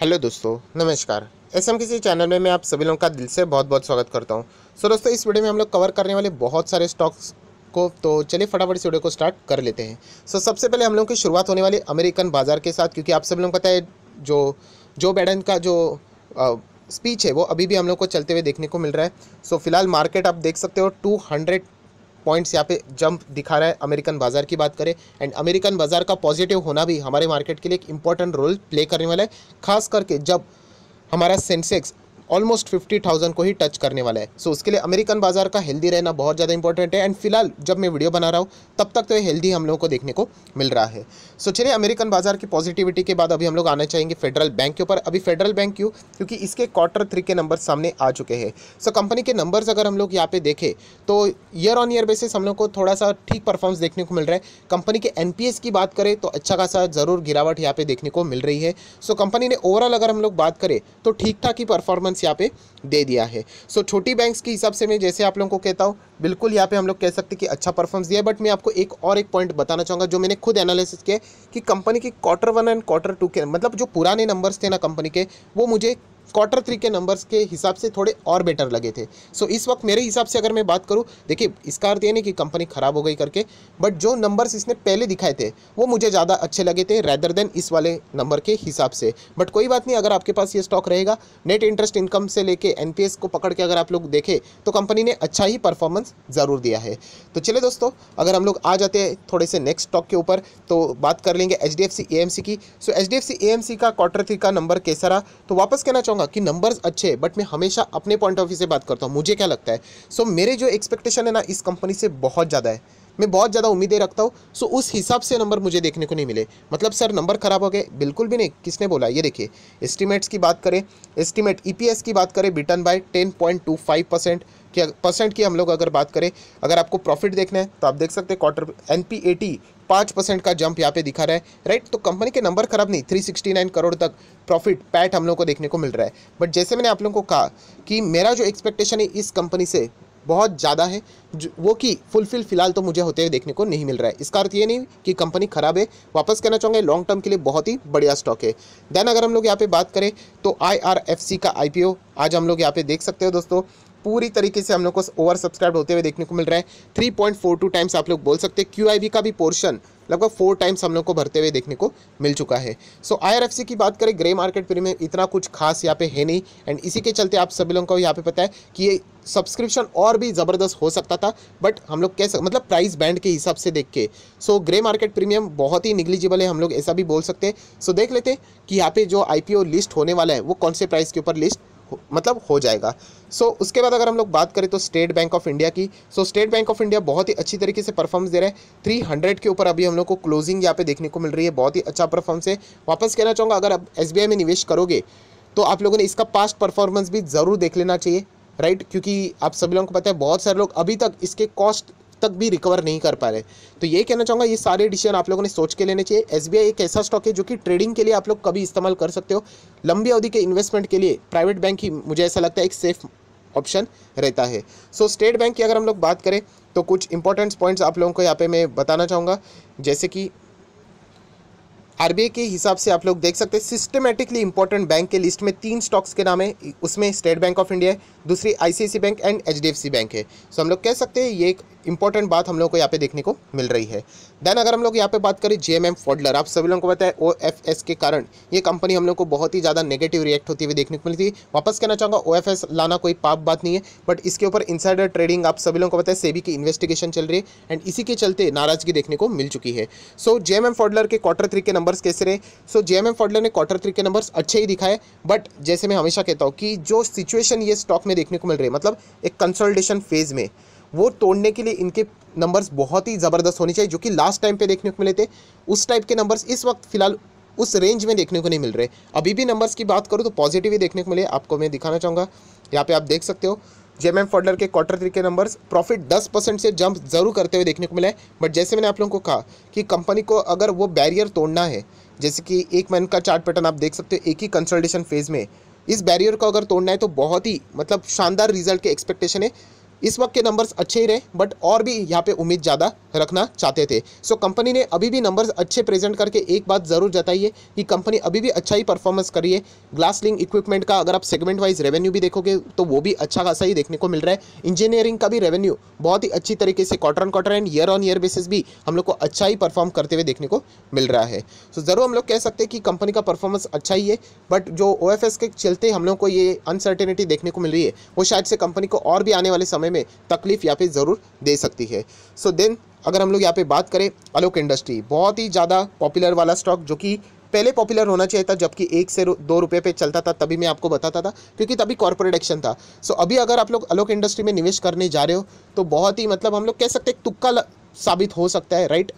hello दोस्तों नमस्कार S M किसी चैनल में मैं आप सभी लोगों का दिल से बहुत बहुत स्वागत करता हूं सो दोस्तों इस वीडियो में हम लोग कवर करने वाले बहुत सारे स्टॉक्स को तो चलिए फटाफट इस वीडियो को स्टार्ट कर लेते हैं सो सबसे पहले हम लोगों की शुरुआत होने वाली अमेरिकन बाजार के साथ क्योंकि आप सभी लोगों को पता है जो जो बैडन का जो आ, स्पीच है वो अभी भी हम लोग को चलते हुए देखने को मिल रहा है सो so, फिलहाल मार्केट आप देख सकते हो टू हंड्रेड पॉइंट्स यहाँ पे जंप दिखा रहा है अमेरिकन बाजार की बात करें एंड अमेरिकन बाजार का पॉजिटिव होना भी हमारे मार्केट के लिए एक इंपॉर्टेंट रोल प्ले करने वाला है खास करके जब हमारा सेंसेक्स ऑलमोस्ट फिफ्टी थाउजेंड को ही टच करने वाला है सो so, उसके लिए अमेरिकन बाजार का हेल्दी रहना बहुत ज़्यादा इंपॉर्टेंट है एंड फिलहाल जब मैं वीडियो बना रहा हूँ तब तक तो ये हेल्दी हम लोगों को देखने को मिल रहा है सो so, चलिए अमेरिकन बाजार की पॉजिटिविटी के बाद अभी हम लोग आना चाहेंगे फेडरल बैंक के ऊपर अभी फेडरल बैंक क्यों क्योंकि इसके क्वार्टर थ्री के नंबर सामने आ चुके हैं सो so, कंपनी के नंबर्स अगर हम लोग यहाँ पे देखें तो ईयर ऑन ईयर बेसिस हम लोग को थोड़ा सा ठीक परफॉर्मेंस देखने को मिल रहा है कंपनी के एन की बात करें तो अच्छा खासा ज़रूर गिरावट यहाँ पे देखने को मिल रही है सो कंपनी ने ओवरऑल अगर हम लोग बात करें तो ठीक ठाक ही परफॉर्मेंस ऑप्शंस यहाँ पे दे दिया है सो so, छोटी बैंक्स के हिसाब से मैं जैसे आप लोगों को कहता हूँ बिल्कुल यहाँ पे हम लोग कह सकते हैं कि अच्छा परफॉर्मेंस दिया है बट मैं आपको एक और एक पॉइंट बताना चाहूँगा जो मैंने खुद एनालिसिस किया कि कंपनी के quarter one and quarter two के मतलब जो पुराने नंबर्स थे ना कंपनी के वो मुझे क्वार्टर थ्री के नंबर्स के हिसाब से थोड़े और बेटर लगे थे सो so, इस वक्त मेरे हिसाब से अगर मैं बात करूँ देखिए इसका अर्थ ये नहीं कि कंपनी ख़राब हो गई करके बट जो नंबर्स इसने पहले दिखाए थे वो मुझे ज़्यादा अच्छे लगे थे रैदर देन इस वाले नंबर के हिसाब से बट कोई बात नहीं अगर आपके पास ये स्टॉक रहेगा नेट इंटरेस्ट इनकम से लेके एन को पकड़ के अगर आप लोग देखें तो कंपनी ने अच्छा ही परफॉर्मेंस ज़रूर दिया है तो चले दोस्तों अगर हम लोग आ जाते हैं थोड़े से नेक्स्ट स्टॉक के ऊपर तो बात कर लेंगे एच डी की सो एच डी का क्वार्टर थ्री का नंबर कैसा रहा तो वापस कहना चाहूँगा चाहूँगा कि नंबर्स अच्छे हैं बट मैं हमेशा अपने पॉइंट ऑफ व्यू से बात करता हूँ मुझे क्या लगता है सो so, मेरे जो एक्सपेक्टेशन है ना इस कंपनी से बहुत ज़्यादा है मैं बहुत ज़्यादा उम्मीदें रखता हूँ सो so, उस हिसाब से नंबर मुझे देखने को नहीं मिले मतलब सर नंबर ख़राब हो गए बिल्कुल भी नहीं किसने बोला ये देखिए एस्टिमेट्स की बात करें एस्टिमेट ईपीएस e की बात करें बिटन बाय 10.25 परसेंट परसेंट की हम लोग अगर बात करें अगर आपको प्रॉफिट देखना है तो आप देख सकते हैं क्वार्टर एन पी पाँच परसेंट का जंप यहाँ पे दिखा रहा है राइट तो कंपनी के नंबर खराब नहीं थ्री सिक्सटी नाइन करोड़ तक प्रॉफिट पैट हम लोग को देखने को मिल रहा है बट जैसे मैंने आप लोगों को कहा कि मेरा जो एक्सपेक्टेशन है इस कंपनी से बहुत ज़्यादा है वो कि फुलफिल फिलहाल तो मुझे होते हुए देखने को नहीं मिल रहा है इसका अर्थ तो ये नहीं कि कंपनी ख़राब है वापस कहना चाहूँगा लॉन्ग टर्म के लिए बहुत ही बढ़िया स्टॉक है देन अगर हम लोग यहाँ पे बात करें तो आई का आई आज हम लोग यहाँ पे देख सकते हो दोस्तों पूरी तरीके से हम लोग को ओवर सब्सक्राइब होते हुए देखने को मिल रहा है three point four two times आप लोग बोल सकते हैं क्यू का भी पोर्शन लगभग फोर टाइम्स हम लोग को भरते हुए देखने को मिल चुका है सो so, आईआरएफसी की बात करें ग्रे मार्केट प्रीमियम इतना कुछ खास यहाँ पे है नहीं एंड इसी के चलते आप सभी लोगों को यहाँ पे पता है कि ये सब्सक्रिप्शन और भी ज़बरदस्त हो सकता था बट हम लोग कह सक मतलब प्राइस बैंड के हिसाब से देख के so so, grey market premium बहुत ही निगलिजिबल है हम लोग ऐसा भी बोल सकते हैं सो so, देख लेते हैं कि यहाँ पे जो आई लिस्ट होने वाला है वो कौन से प्राइस के ऊपर लिस्ट मतलब हो जाएगा सो so, उसके बाद अगर हम लोग बात करें तो स्टेट बैंक ऑफ इंडिया की so state bank of India बहुत ही अच्छी तरीके से परफॉर्मेंस दे रहे हैं थ्री हंड्रेड के ऊपर अभी हम लोग को क्लोजिंग यहाँ पे देखने को मिल रही है बहुत ही अच्छा परफॉर्मेंस है वापस कहना चाहूँगा अगर आप एस में निवेश करोगे तो आप लोगों ने इसका पास्ट परफॉर्मेंस भी ज़रूर देख लेना चाहिए राइट क्योंकि आप सभी लोगों को पता है बहुत सारे लोग अभी तक इसके कॉस्ट तक भी रिकवर नहीं कर पा रहे तो ये कहना चाहूँगा ये सारे डिसीजन आप लोगों ने सोच के लेने चाहिए एस एक ऐसा स्टॉक है जो कि ट्रेडिंग के लिए आप लोग कभी इस्तेमाल कर सकते हो लंबी अवधि के इन्वेस्टमेंट के लिए प्राइवेट बैंक ही मुझे ऐसा लगता है एक सेफ ऑप्शन रहता है सो so, स्टेट बैंक की अगर हम लोग बात करें तो कुछ इंपॉर्टेंट पॉइंट्स आप लोगों को यहाँ पे मैं बताना चाहूँगा जैसे कि आर के हिसाब से आप लोग देख सकते हैं सिस्टमेटिकली इंपॉर्टेंट बैंक के लिस्ट में तीन स्टॉक्स के नाम है उसमें स्टेट बैंक ऑफ इंडिया है दूसरी I bank and H bank है सो so, हम लोग कह सकते हैं ये एक इंपॉर्टेंट बात हम लोग को यहाँ पे देखने को मिल रही है देन अगर हम लोग यहाँ पे बात करें जे एम फॉडलर आप सभी लोगों को पता है ओ एफ एस के कारण ये कंपनी हम लोग को बहुत ही ज़्यादा नेगेटिव रिएक्ट होती हुई देखने को मिली थी वापस कहना चाहूँगा ओ एफ एस लाना कोई पाप बात नहीं है बट इसके ऊपर इंसाइडर ट्रेडिंग आप सभी लोगों को पता है सेबी की इन्वेस्टिगेशन चल रही है एंड इसी के चलते नाराजगी देखने को मिल चुकी है सो जे एम फॉडलर के क्वार्टर थ्री के नंबर्स कैसे रहे सो जे एम फॉडलर ने क्वार्टर थ्री के नंबर्स अच्छे ही दिखाए बट जैसे मैं हमेशा कहता हूँ कि जो सिचुएशन ये स्टॉक में देखने को मिल रही है मतलब एक कंसल्टेशन फेज़ में वो तोड़ने के लिए इनके नंबर्स बहुत ही ज़बरदस्त होने चाहिए जो कि लास्ट टाइम पे देखने को मिले थे उस टाइप के नंबर्स इस वक्त फिलहाल उस रेंज में देखने को नहीं मिल रहे अभी भी नंबर्स की बात करूँ तो पॉजिटिव ही देखने को मिले आपको मैं दिखाना चाहूँगा यहाँ पे आप देख सकते हो जेम एम फॉर्डर के क्वार्टर थ्री के नंबर्स प्रॉफिट दस परसेंट से जंप जरूर करते हुए देखने को मिला है बट जैसे मैंने आप लोगों को कहा कि कंपनी को अगर वो बैरियर तोड़ना है जैसे कि एक मंथ का चार्ट पैटर्न आप देख सकते हो एक ही कंसल्टेशन फेज़ में इस बैरियर को अगर तोड़ना है तो बहुत ही मतलब शानदार रिजल्ट के एक्सपेक्टेशन है इस वक्त के नंबर्स अच्छे ही रहे बट और भी यहाँ पे उम्मीद ज़्यादा रखना चाहते थे सो so, कंपनी ने अभी भी नंबर्स अच्छे प्रेजेंट करके एक बात ज़रूर जताई है कि कंपनी अभी भी अच्छा ही परफॉर्मेंस करी है ग्लास लिंग इक्विपमेंट का अगर आप सेगमेंट वाइज रेवेन्यू भी देखोगे तो वो भी अच्छा खासा ही देखने को मिल रहा है इंजीनियरिंग का भी रेवेन्यू बहुत ही अच्छी तरीके से quarter on quarter and year on year basis भी हम लोग को अच्छा ही परफॉर्म करते हुए देखने को मिल रहा है सो so, ज़रूर हम लोग कह सकते हैं कि कंपनी का परफॉर्मेंस अच्छा ही है बट जो ओ के चलते हम लोग को ये अनसर्टेनिटी देखने को मिल रही है वो शायद से कंपनी को और भी आने वाले समय में में तकलीफ या फिर ज़रूर दे सकती है सो so देन अगर हम लोग यहाँ पे बात करें अलोक इंडस्ट्री बहुत ही ज़्यादा पॉपुलर वाला स्टॉक जो कि पहले पॉपुलर होना चाहिए था जबकि एक से दो रुपये पे चलता था तभी मैं आपको बताता था क्योंकि तभी कॉर्पोरेट एक्शन था सो so, अभी अगर आप लोग अलोक इंडस्ट्री में निवेश करने जा रहे हो तो बहुत ही मतलब हम लोग कह सकते हैं तुक्का साबित हो सकता है राइट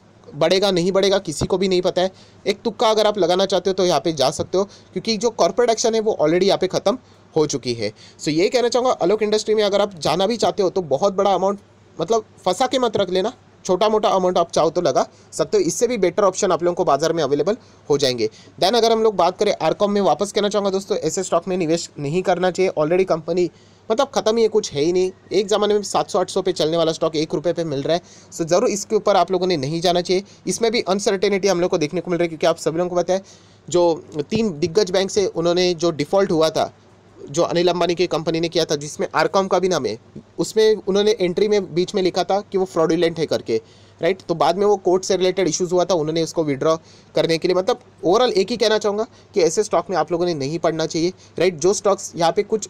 बढ़ेगा नहीं बढ़ेगा किसी को भी नहीं पता है एक तुक्का अगर आप लगाना चाहते हो तो यहाँ पे जा सकते हो क्योंकि जो कॉर्पोरेट एक्शन है वो ऑलरेडी यहाँ पे ख़त्म हो चुकी है सो ये कहना चाहूँगा अलोक इंडस्ट्री में अगर आप जाना भी चाहते हो तो बहुत बड़ा अमाउंट मतलब फंसा के मत रख लेना छोटा मोटा अमाउंट आप चाहो तो लगा सकते हो इससे भी बेटर ऑप्शन आप लोगों को बाजार में अवेलेबल हो जाएंगे देन अगर हम लोग बात करें आरकॉम में वापस कहना चाहूँगा दोस्तों ऐसे स्टॉक में निवेश नहीं करना चाहिए ऑलरेडी कंपनी मतलब खत्म ही है कुछ है ही नहीं एक ज़माने में सात सौ आठ सौ पे चलने वाला स्टॉक एक रुपये पे मिल रहा है सो ज़रूर इसके ऊपर आप लोगों ने नहीं जाना चाहिए इसमें भी अनसर्टेनिटी हम लोग को देखने को मिल रही है क्योंकि आप सभी लोगों को पता है जो तीन दिग्गज बैंक से उन्होंने जो डिफ़ॉल्ट हुआ था जो अनिल अंबानी की कंपनी ने किया था जिसमें आरकॉम का भी नाम है उसमें उन्होंने एंट्री में बीच में लिखा था कि वो फ्रॉडुलेंट है करके राइट तो बाद में वो कोर्ट से रिलेटेड इश्यूज हुआ था उन्होंने इसको विड्रॉ करने के लिए मतलब ओवरऑल एक ही कहना चाहूँगा कि ऐसे स्टॉक में आप लोगों ने नहीं पढ़ना चाहिए राइट जो स्टॉक्स यहाँ पे कुछ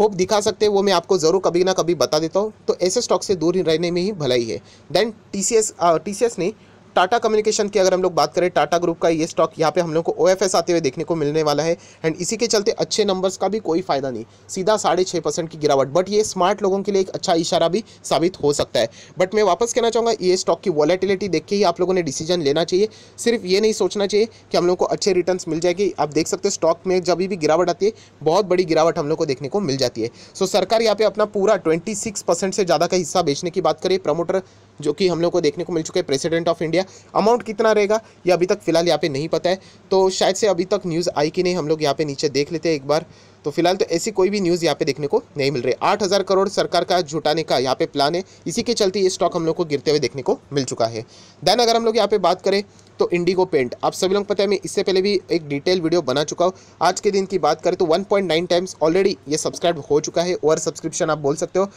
होप दिखा सकते हैं वो मैं आपको ज़रूर कभी ना कभी बता देता हूँ तो ऐसे स्टॉक से दूर रहने में ही भलाई है then T C S T C S ने टाटा कम्युनिकेशन की अगर हम लोग बात करें टाटा ग्रुप का ये स्टॉक यहाँ पे हम लोग को ओ आते हुए देखने को मिलने वाला है एंड इसी के चलते अच्छे नंबर्स का भी कोई फायदा नहीं सीधा साढ़े छः परसेंट की गिरावट बट ये स्मार्ट लोगों के लिए एक अच्छा इशारा भी साबित हो सकता है बट मैं वापस कहना चाहूँगा ये स्टॉक की वॉलेटिलिटी देख के ही आप लोगों ने डिसीजन लेना चाहिए सिर्फ ये नहीं सोचना चाहिए कि हम लोग को अच्छे रिटर्न मिल जाएगी आप देख सकते स्टॉक में जब भी गिरावट आती है बहुत बड़ी गिरावट हम लोग को देखने को मिल जाती है सो सरकार यहाँ पे अपना पूरा ट्वेंटी से ज़्यादा का हिस्सा बेचने की बात करें प्रमोटर जो कि हम लोग को देखने को मिल चुके हैं प्रेसिडेंट ऑफ इंडिया अमाउंट कितना रहेगा ये अभी तक फ़िलहाल यहाँ पे नहीं पता है तो शायद से अभी तक न्यूज़ आई कि नहीं हम लोग यहाँ पे नीचे देख लेते हैं एक बार तो फिलहाल तो ऐसी कोई भी न्यूज़ यहाँ पे देखने को नहीं मिल रही आठ हज़ार करोड़ सरकार का जुटाने का यहाँ पे प्लान है इसी के चलते ये स्टॉक हम लोग को गिरते हुए देखने को मिल चुका है देन अगर हम लोग यहाँ पे बात करें तो इंडिगो पेंट आप सभी लोग पता है मैं इससे पहले भी एक डिटेल वीडियो बना चुका हूँ आज के दिन की बात करें तो वन टाइम्स ऑलरेडी ये सब्सक्राइब हो चुका है ओवर सब्सक्रिप्शन आप बोल सकते हो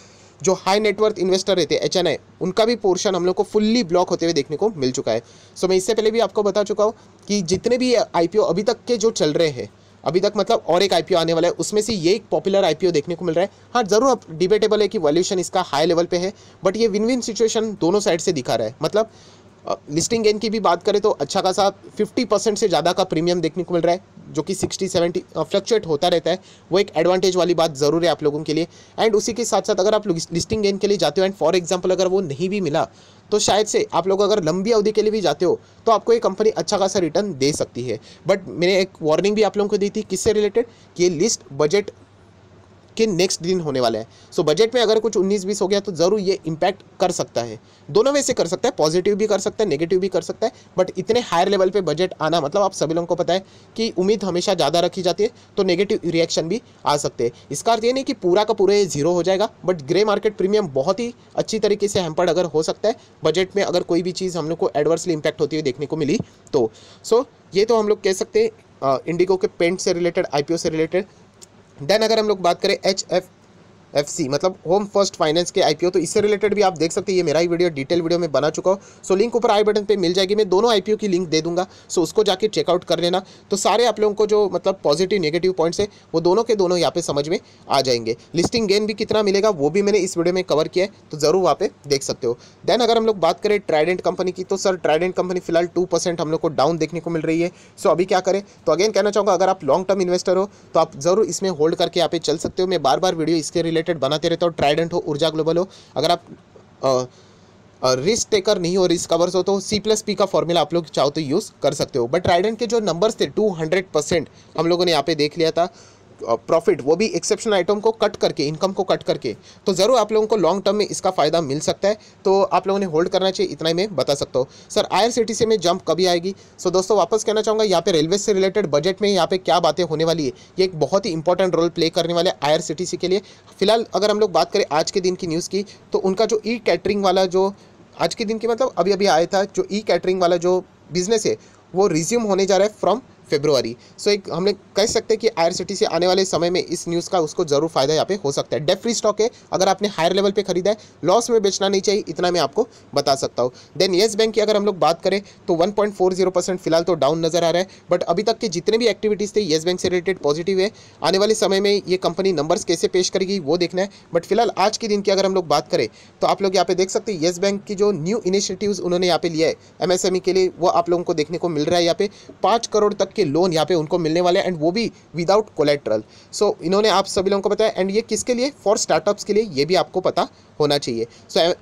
जो हाई नेटवर्थ इन्वेस्टर रहते हैं एच एन आई उनका भी पोर्शन हम लोग को फुल्ली ब्लॉक होते हुए देखने को मिल चुका है सो मैं इससे पहले भी आपको बता चुका हूँ कि जितने भी आई अभी तक के जो चल रहे हैं अभी तक मतलब और एक आईपीओ आने वाला है उसमें से ये एक पॉपुलर आईपीओ देखने को मिल रहा है हाँ ज़रूर अब डिबेटेबल है कि वॉल्यूशन इसका हाई लेवल पे है बट ये विन विन सिचुएशन दोनों साइड से दिखा रहा है मतलब लिस्टिंग गेन की भी बात करें तो अच्छा खासा 50 परसेंट से ज़्यादा का प्रीमियम देखने को मिल रहा है जो कि सिक्सटी सेवेंटी फ्लक्चुएट होता रहता है वो एक एडवांटेज वाली बात ज़रूर है आप लोगों के लिए एंड उसी के साथ साथ अगर आप लिस्टिंग गेन के लिए जाते हो एंड फॉर एग्जाम्पल अगर वो नहीं भी मिला तो शायद से आप लोग अगर लंबी अवधि के लिए भी जाते हो तो आपको ये कंपनी अच्छा खासा रिटर्न दे सकती है बट मैंने एक वार्निंग भी आप लोगों को दी थी किससे रिलेटेड कि ये लिस्ट बजट के नेक्स्ट दिन होने वाला है सो so, बजट में अगर कुछ उन्नीस बीस हो गया तो ज़रूर ये इम्पैक्ट कर सकता है दोनों वे से कर सकता है पॉजिटिव भी कर सकता है नेगेटिव भी कर सकता है बट इतने हायर लेवल पे बजट आना मतलब आप सभी लोगों को पता है कि उम्मीद हमेशा ज़्यादा रखी जाती है तो नेगेटिव रिएक्शन भी आ सकते हैं इसका अर्थ ये नहीं कि पूरा का पूरा ये जीरो हो जाएगा बट ग्रे मार्केट प्रीमियम बहुत ही अच्छी तरीके से हेम्पर्ड अगर हो सकता है बजट में अगर कोई भी चीज़ हम लोग को एडवर्सली इम्पैक्ट होती हुई देखने को मिली तो सो so, ये तो हम लोग कह सकते हैं इंडिगो के पेंट से रिलेटेड आईपीओ से रिलेटेड देन अगर हम लोग बात करें एच एफ सी मतलब होम फर्स्ट फाइनेंस के आईपीओ तो इससे रिलेटेड भी आप देख सकते हैं ये मेरा ही वीडियो डिटेल वीडियो में बना चुका हूँ सो लिंक ऊपर आई बटन पे मिल जाएगी मैं दोनों आईपीओ की लिंक दे दूंगा सो उसको जाके चेकआउट कर लेना तो सारे आप लोगों को जो मतलब पॉजिटिव नेगेटिव पॉइंट्स है वो दोनों के दोनों यहाँ पे समझ में आ जाएंगे लिस्टिंग गेन भी कितना मिलेगा वो भी मैंने इस वीडियो में कवर किया है तो ज़रूर वहाँ पे देख सकते हो देन अगर हम लोग बात करें ट्राइडेंट कंपनी की तो सर ट्राइडेंट कंपनी फिलहाल टू परसेंट हम लोग को डाउन देखने को मिल रही है सो अभी क्या करें तो अगेन कहना चाहूँगा अगर आप लॉन्ग टर्म इन्वेस्टर हो तो आप ज़रूर इसमें होल्ड करके यहाँ पे चल सकते हो मैं बार बार वीडियो इसके रिलेटेड रिलेटेड बनाते रहते हो ट्राइडेंट हो ऊर्जा ग्लोबल हो अगर आप रिस्क टेकर नहीं हो रिस्क कवर्स हो तो सी प्लस पी का फॉर्मूला आप लोग चाहो तो यूज़ कर सकते हो बट ट्राइडेंट के जो नंबर्स थे टू हंड्रेड परसेंट हम लोगों ने यहाँ पे देख लिया था प्रॉफिट वो भी एक्सेप्शन आइटम को कट करके इनकम को कट करके तो ज़रूर आप लोगों को लॉन्ग टर्म में इसका फ़ायदा मिल सकता है तो आप लोगों ने होल्ड करना चाहिए इतना ही मैं बता सकता हूँ सर आई में जंप कभी आएगी सो दोस्तों वापस कहना चाहूँगा यहाँ पे रेलवे से रिलेटेड बजट में यहाँ पे क्या बातें होने वाली है ये एक बहुत ही इंपॉर्टेंट रोल प्ले करने वाले आई के लिए फिलहाल अगर हम लोग बात करें आज के दिन की न्यूज़ की तो उनका जो ई कैटरिंग वाला जो आज के दिन की मतलब अभी अभी आया था जो ई कैटरिंग वाला जो बिज़नेस है वो रिज्यूम होने जा रहा है फ्रॉम फेब्रुवरी सो एक एक हमने कह सकते हैं कि सिटी से आने वाले समय में इस न्यूज़ का उसको जरूर फायदा यहाँ पे हो सकता है डेफ्री फ्री स्टॉक है अगर आपने हायर लेवल पे खरीदा है लॉस में बेचना नहीं चाहिए इतना मैं आपको बता सकता हूँ देन येस बैंक की अगर हम लोग बात करें तो 1.40 परसेंट फिलहाल तो डाउन नजर आ रहा है बट अभी तक के जितने भी एक्टिविटीज़ थे येस बैंक से रिलेटेड पॉजिटिव है आने वाले समय में ये कंपनी नंबर्स कैसे पेश करेगी वो देखना है बट फिलहाल आज के दिन की अगर हम लोग बात करें तो आप लोग यहाँ पे देख सकते हैं येस बैंक की जो न्यू इनिशिएटिव्स उन्होंने यहाँ पे लिया है एमएसएमई e के लिए वो आप लोगों को देखने को मिल रहा है यहाँ पे पाँच करोड़ तक के के लोन यहाँ पे उनको मिलने वाले एंड वो भी विदाउट कोलेट्रल सो इन्होंने आप सभी लोगों को बताया एंड ये किसके लिए फॉर स्टार्टअप्स के लिए ये भी आपको पता होना चाहिए सो so,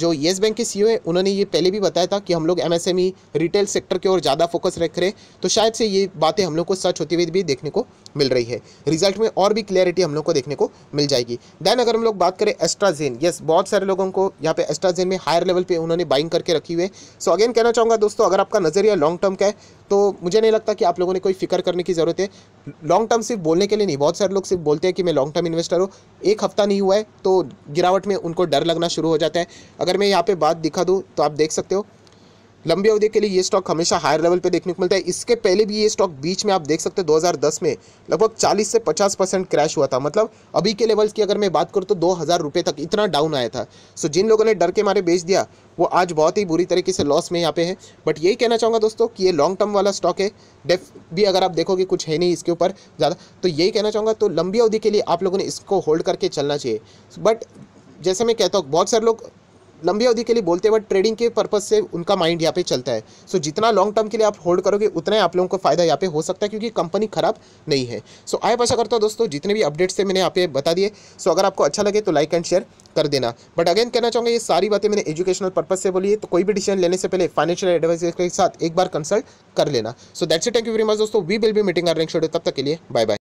जो येस बैंक के सी है उन्होंने ये पहले भी बताया था कि हम लोग एम रिटेल सेक्टर की ओर ज़्यादा फोकस रख रहे तो शायद से ये बातें हम लोग को सच होती हुई भी देखने को मिल रही है रिजल्ट में और भी क्लियरिटी हम लोग को देखने को मिल जाएगी देन अगर हम लोग बात करें एस्ट्राजेन यस बहुत सारे लोगों को यहाँ पे एस्ट्राजेन में हायर लेवल पे उन्होंने बाइंग करके रखी हुई है सो अगेन कहना चाहूँगा दोस्तों अगर आपका नज़रिया लॉन्ग टर्म का है तो मुझे नहीं लगता कि आप लोगों ने कोई फिक्र करने की ज़रूरत है लॉन्ग टर्म सिर्फ बोलने के लिए नहीं बहुत सारे लोग सिर्फ बोलते हैं कि मैं लॉन्ग टर्म इन्वेस्टर हूँ एक हफ्ता नहीं हुआ है तो गिरावट में उनको डर लगना शुरू हो जाता है अगर मैं यहाँ पर बात दिखा दूँ तो आप देख सकते हो लंबी अवधि के लिए ये स्टॉक हमेशा हायर लेवल पे देखने को मिलता है इसके पहले भी ये स्टॉक बीच में आप देख सकते हो 2010 में लगभग 40 से 50 परसेंट क्रैश हुआ था मतलब अभी के लेवल्स की अगर मैं बात करूँ तो दो हज़ार तक इतना डाउन आया था सो जिन लोगों ने डर के मारे बेच दिया वो आज बहुत ही बुरी तरीके से लॉस में यहाँ पे है बट यही कहना चाहूँगा दोस्तों कि ये लॉन्ग टर्म वाला स्टॉक है डेफ भी अगर आप देखोगे कुछ है नहीं इसके ऊपर ज़्यादा तो यही कहना चाहूँगा तो लंबी अवधि के लिए आप लोगों ने इसको होल्ड करके चलना चाहिए बट जैसे मैं कहता हूँ बहुत सारे लोग लंबी अवधि के लिए बोलते हैं बट ट्रेडिंग के पर्पज़ से उनका माइंड यहाँ पे चलता है सो so, जितना लॉन्ग टर्म के लिए आप होल्ड करोगे उतना ही आप लोगों को फ़ायदा यहाँ पे हो सकता है क्योंकि कंपनी खराब नहीं है सो so, आप आशा करता हूँ दोस्तों जितने भी अपडेट्स थे मैंने यहाँ पे बता दिए सो so, अगर आपको अच्छा लगे तो लाइक एंड शेयर कर देना बट अगेन कहना चाहूँगा ये सारी बातें मैंने एजुकेशनल पर्पज से बोली है तो कोई भी डिसीजन लेने से पहले फाइनेंशियल एडवाइजर के साथ एक बार कंसल्ट कर लेना so that's thank you very much दोस्तों we will be meeting our next तब तक के लिए बाय बाय